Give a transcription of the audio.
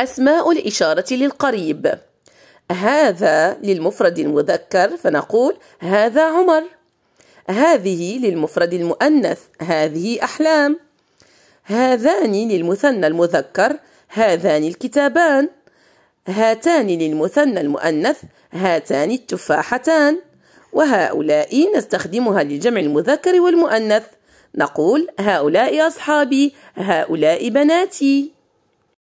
أسماء الإشارة للقريب هذا للمفرد المذكر فنقول هذا عمر هذه للمفرد المؤنث هذه أحلام هذان للمثنى المذكر هذان الكتابان هاتان للمثنى المؤنث هاتان التفاحتان وهؤلاء نستخدمها للجمع المذكر والمؤنث نقول هؤلاء أصحابي هؤلاء بناتي